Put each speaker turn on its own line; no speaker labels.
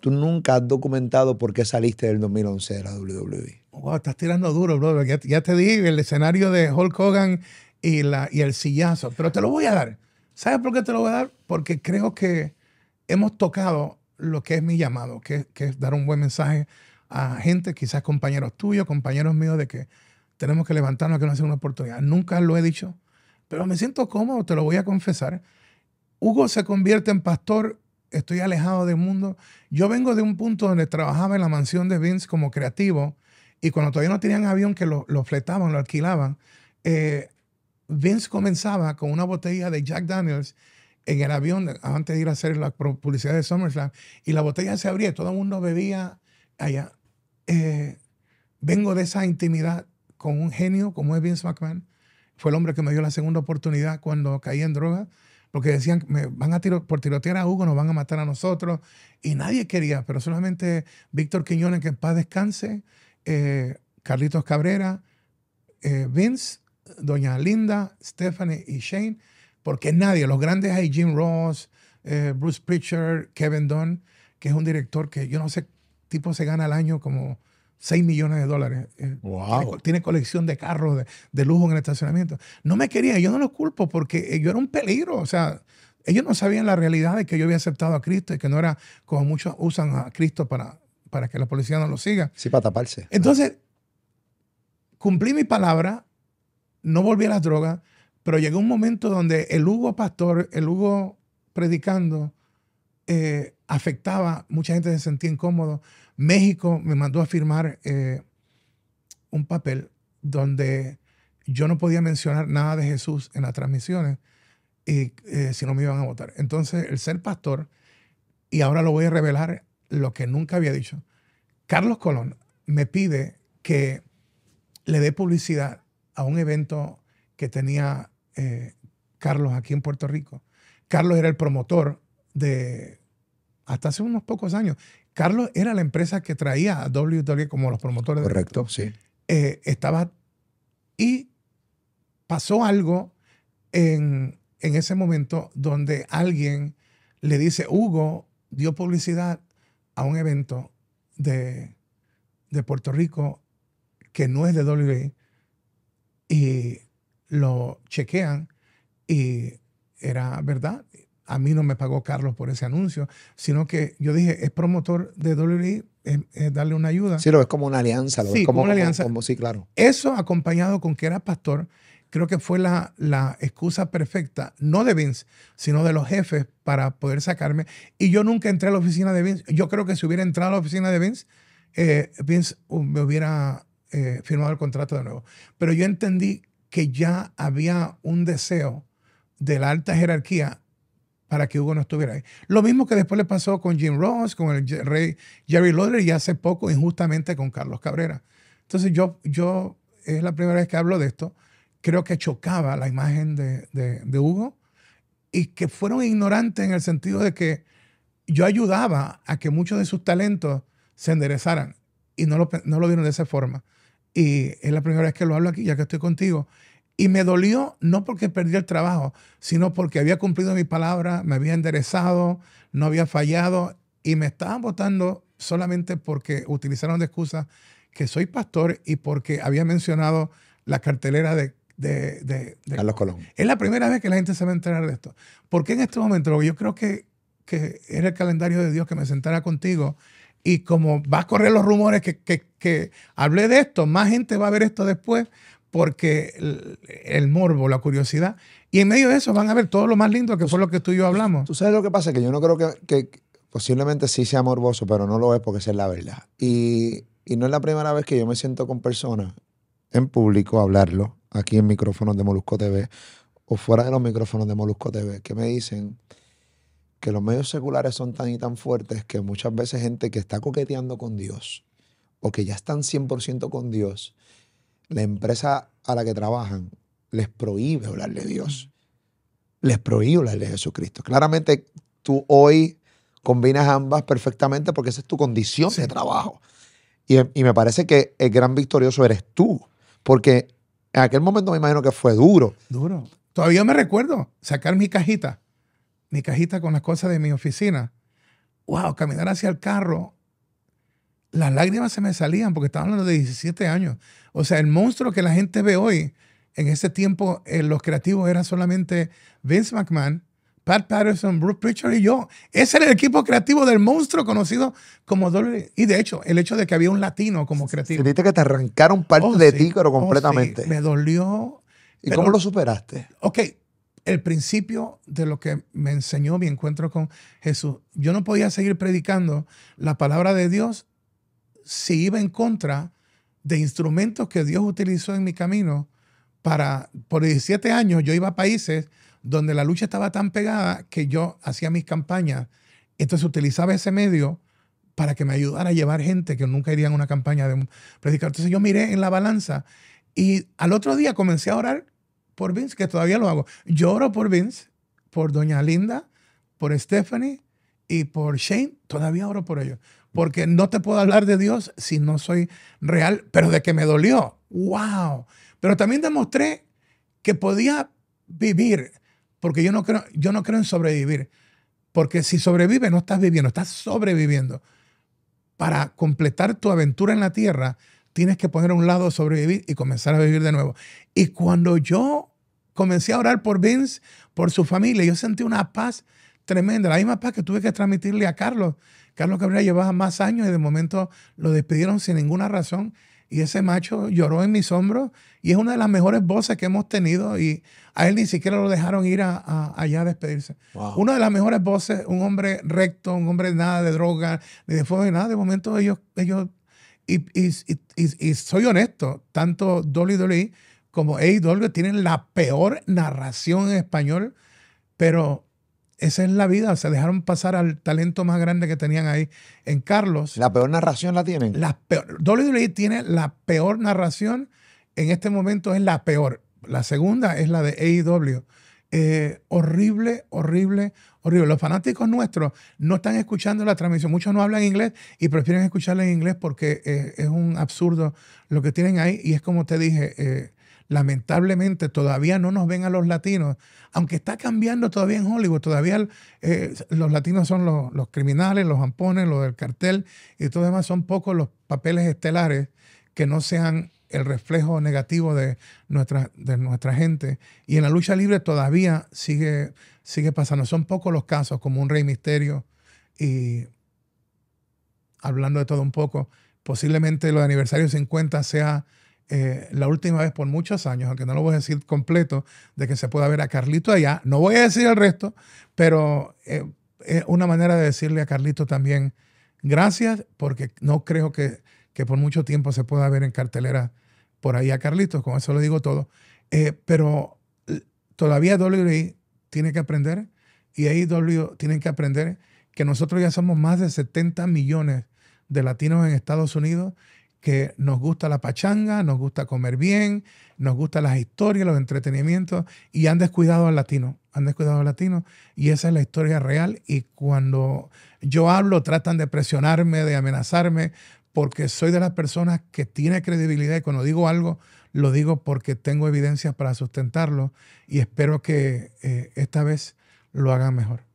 tú nunca has documentado por qué saliste del 2011 de la WWE.
Wow, estás tirando duro, brother. Ya, te di el escenario de Hulk Hogan y, la, y el sillazo, pero te lo voy a dar. ¿Sabes por qué te lo voy a dar? Porque creo que hemos tocado lo que es mi llamado, que, que es dar un buen mensaje a gente, quizás compañeros tuyos, compañeros míos, de que tenemos que levantarnos, que no hacer una oportunidad. Nunca lo he dicho, pero me siento cómodo, te lo voy a confesar. Hugo se convierte en pastor estoy alejado del mundo. Yo vengo de un punto donde trabajaba en la mansión de Vince como creativo y cuando todavía no tenían avión que lo, lo fletaban, lo alquilaban, eh, Vince comenzaba con una botella de Jack Daniels en el avión antes de ir a hacer la publicidad de SummerSlam y la botella se abría, y todo el mundo bebía allá. Eh, vengo de esa intimidad con un genio como es Vince McMahon. Fue el hombre que me dio la segunda oportunidad cuando caí en droga porque decían, me van a tiro, por tirotear a Hugo, nos van a matar a nosotros, y nadie quería, pero solamente Víctor Quiñones, que en paz descanse, eh, Carlitos Cabrera, eh, Vince, Doña Linda, Stephanie y Shane, porque nadie, los grandes hay Jim Ross, eh, Bruce Pritchard, Kevin Dunn, que es un director que yo no sé, tipo se gana al año como 6 millones de dólares. Eh, wow. Tiene, colección de carros de, lujo en el estacionamiento. No me quería, yo no los culpo porque eh, yo era un peligro. O sea, ellos no sabían la realidad de que yo había aceptado a Cristo y que no era como muchos usan a Cristo para, para que la policía no lo
siga. Sí, para taparse.
Entonces, cumplí mi palabra, no volví a las drogas, pero llegó un momento donde el Hugo pastor, el Hugo predicando, eh, afectaba, mucha gente se sentía incómodo México me mandó a firmar eh, un papel donde yo no podía mencionar nada de Jesús en las transmisiones y eh, si no me iban a votar. Entonces, el ser pastor, y ahora lo voy a revelar lo que nunca había dicho, Carlos Colón me pide que le dé publicidad a un evento que tenía eh, Carlos aquí en Puerto Rico. Carlos era el promotor de hasta hace unos pocos años. Carlos era la empresa que traía a WWE como los promotores. Correcto, sí. Eh, estaba... Y pasó algo en, ese momento donde alguien le dice, Hugo dio publicidad a un evento de, de Puerto Rico que no es de WWE y lo chequean y era verdad a mí no me pagó Carlos por ese anuncio, sino que yo dije, es promotor de WWE, es, darle una ayuda. Sí, lo
es como una alianza, lo como, una alianza. sí, claro.
Eso acompañado con que era pastor, creo que fue la, excusa perfecta, no de Vince, sino de los jefes para poder sacarme. Y yo nunca entré a la oficina de Vince. Yo creo que si hubiera entrado a la oficina de Vince, eh, Vince uh, me hubiera eh, firmado el contrato de nuevo. Pero yo entendí que ya había un deseo de la alta jerarquía para que Hugo no estuviera ahí. Lo mismo que después le pasó con Jim Ross, con el rey Jerry Lawler y hace poco injustamente con Carlos Cabrera. Entonces yo, yo es la primera vez que hablo de esto, creo que chocaba la imagen de, Hugo y que fueron ignorantes en el sentido de que yo ayudaba a que muchos de sus talentos se enderezaran y no lo, no lo vieron de esa forma. Y es la primera vez que lo hablo aquí, ya que estoy contigo. Y me dolió no porque perdí el trabajo, sino porque había cumplido mi palabra, me había enderezado, no había fallado y me estaban votando solamente porque utilizaron de excusa que soy pastor y porque había mencionado la cartelera de, de, Carlos Colón. Es la primera vez que la gente se va a enterar de esto. Porque en este momento yo creo que, que era el calendario de Dios que me sentara contigo y como va a correr los rumores que, que, que hablé de esto, más gente va a ver esto después, porque el, morbo, la curiosidad. Y en medio de eso
van a ver todo lo más lindo que fue lo que tú y yo hablamos. Tú sabes lo que pasa, que yo no creo que, posiblemente sí sea morboso, pero no lo es porque esa es la verdad. Y, no es la primera vez que yo me siento con personas en público a hablarlo, aquí en micrófonos de Molusco TV o fuera de los micrófonos de Molusco TV, que me dicen que los medios seculares son tan y tan fuertes que muchas veces gente que está coqueteando con Dios o que ya están 100% con Dios, la empresa a la que trabajan les prohíbe hablarle de Dios. Les prohíbe hablar de Jesucristo. Claramente tú hoy combinas ambas perfectamente porque esa es tu condición de trabajo. Y, y, me parece que el gran victorioso eres tú, porque en aquel momento me imagino que fue duro. Duro. Todavía me recuerdo
sacar mi cajita, mi cajita con las cosas de mi oficina.
Wow, caminar
hacia el carro las lágrimas se me salían porque estaba hablando de 17 años. O sea, el monstruo que la gente ve hoy, en ese tiempo en eh, los creativos eran solamente Vince McMahon, Pat Patterson, Bruce Pritchard y yo. Ese era el equipo creativo del monstruo conocido como Dolly. Y de hecho, el hecho de que había un latino como creativo. Sentiste que
te arrancaron
parte oh, de ti, pero oh, completamente. Me dolió. ¿Y cómo lo superaste? Ok, el principio de lo que me enseñó mi encuentro con Jesús. Yo no podía seguir predicando la palabra de Dios si iba en contra de instrumentos que Dios utilizó en mi camino para, por 17 años yo iba a países donde la lucha estaba tan pegada que yo hacía mis campañas. Entonces utilizaba ese medio para que me ayudara a llevar gente que nunca iría en una campaña de predicar. Entonces yo miré en la balanza y al otro día comencé a orar por Vince, que todavía lo hago. Yo oro por Vince, por Doña Linda, por Stephanie y por Shane. Todavía oro por ellos porque no te puedo hablar de Dios si no soy real, pero de que me dolió. ¡Wow! Pero también demostré que podía vivir, porque yo no creo, yo no creo en sobrevivir, porque si sobrevives no estás viviendo, estás sobreviviendo. Para completar tu aventura en la tierra, tienes que poner a un lado sobrevivir y comenzar a vivir de nuevo. Y cuando yo comencé a orar por Vince, por su familia, yo sentí una paz tremenda, la misma paz que tuve que transmitirle a Carlos Carlos Cabrera llevaba más años y de momento lo despidieron sin ninguna razón. Y ese macho lloró en mis hombros y es una de las mejores voces que hemos tenido y a él ni siquiera lo dejaron ir a, allá a despedirse. Una de las mejores voces, un hombre recto, un hombre nada de droga, ni de fuego, nada. De momento ellos, ellos y, y, y, soy honesto, tanto Dolly Dolly como Dolly tienen la peor narración en español, pero esa es la vida. Se dejaron pasar al talento más grande que tenían ahí en Carlos. ¿La
peor narración la tienen? La
WWE tiene la peor narración. En este momento es la peor. La segunda es la de AEW. Eh, horrible, horrible, horrible. Los fanáticos nuestros no están escuchando la transmisión. Muchos no hablan inglés y prefieren escucharla en inglés porque eh, es un absurdo lo que tienen ahí. Y es como te dije, eh, lamentablemente todavía no nos ven a los latinos, aunque está cambiando todavía en Hollywood, todavía eh, los latinos son los, criminales, los ampones, los del cartel y todo demás, son pocos los papeles estelares que no sean el reflejo negativo de nuestra, de nuestra gente. Y en la lucha libre todavía sigue, sigue pasando. Son pocos los casos, como un Rey Misterio y hablando de todo un poco, posiblemente los aniversarios 50 sea eh, la última vez por muchos años, aunque no lo voy a decir completo, de que se pueda ver a Carlito allá. No voy a decir el resto, pero eh, es una manera de decirle a Carlito también gracias, porque no creo que, por mucho tiempo se pueda ver en cartelera por ahí a Carlitos, con eso le digo todo. Eh, pero todavía WWE tiene que aprender y ahí W tienen que aprender que nosotros ya somos más de 70 millones de latinos en Estados Unidos que nos gusta la pachanga, nos gusta comer bien, nos gustan las historias, los entretenimientos y han descuidado al latino, han descuidado al latino y esa es la historia real y cuando yo hablo tratan de presionarme, de amenazarme porque soy de las personas que tiene credibilidad y cuando digo algo lo digo porque tengo evidencias para sustentarlo y espero que eh, esta vez lo hagan mejor.